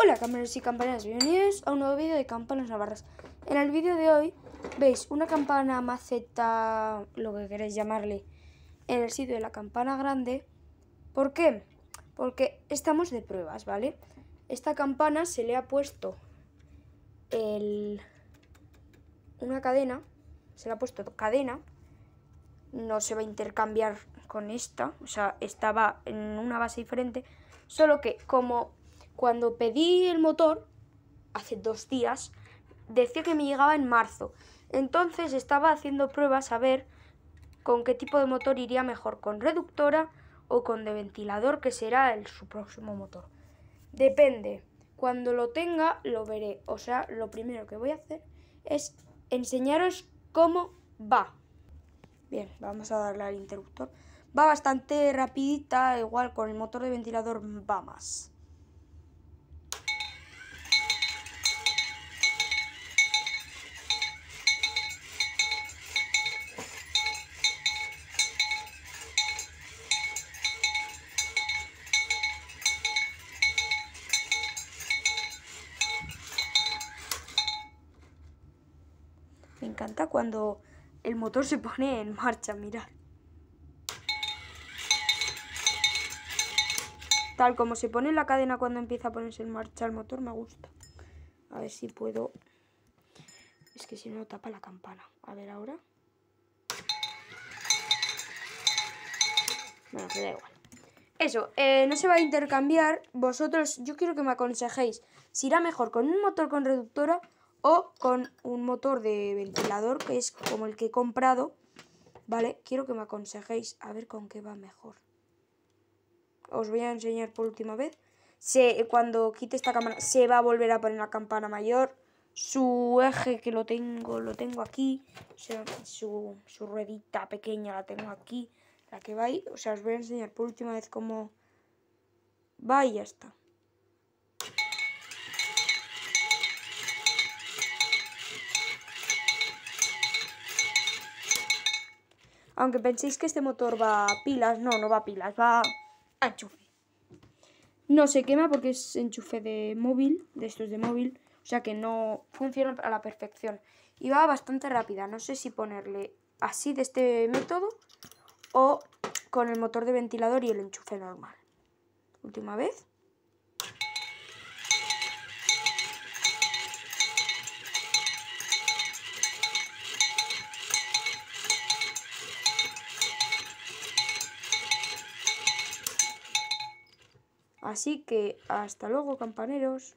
Hola campanas y campanas bienvenidos a un nuevo vídeo de Campanas Navarras. En el vídeo de hoy veis una campana maceta, lo que queréis llamarle, en el sitio de la campana grande. ¿Por qué? Porque estamos de pruebas, ¿vale? Esta campana se le ha puesto el... una cadena, se le ha puesto cadena, no se va a intercambiar con esta, o sea, estaba en una base diferente, solo que como cuando pedí el motor, hace dos días, decía que me llegaba en marzo. Entonces estaba haciendo pruebas a ver con qué tipo de motor iría mejor, con reductora o con de ventilador, que será el, su próximo motor. Depende. Cuando lo tenga, lo veré. O sea, lo primero que voy a hacer es enseñaros cómo va. Bien, vamos a darle al interruptor. Va bastante rapidita, igual con el motor de ventilador va más. Me encanta cuando el motor se pone en marcha, mirad. Tal como se pone la cadena cuando empieza a ponerse en marcha el motor, me gusta. A ver si puedo... Es que si no tapa la campana. A ver ahora. Bueno, que da igual. Eso, eh, no se va a intercambiar. Vosotros, yo quiero que me aconsejéis si irá mejor con un motor con reductora o con un motor de ventilador que es como el que he comprado. Vale, quiero que me aconsejéis a ver con qué va mejor. Os voy a enseñar por última vez. Se, cuando quite esta cámara se va a volver a poner la campana mayor. Su eje que lo tengo, lo tengo aquí. su, su ruedita pequeña la tengo aquí. La que va ahí. O sea, os voy a enseñar por última vez cómo va y ya está. Aunque penséis que este motor va a pilas, no, no va a pilas, va a enchufe. No se quema porque es enchufe de móvil, de estos de móvil, o sea que no funciona a la perfección. Y va bastante rápida, no sé si ponerle así de este método o con el motor de ventilador y el enchufe normal. Última vez. Así que hasta luego, campaneros.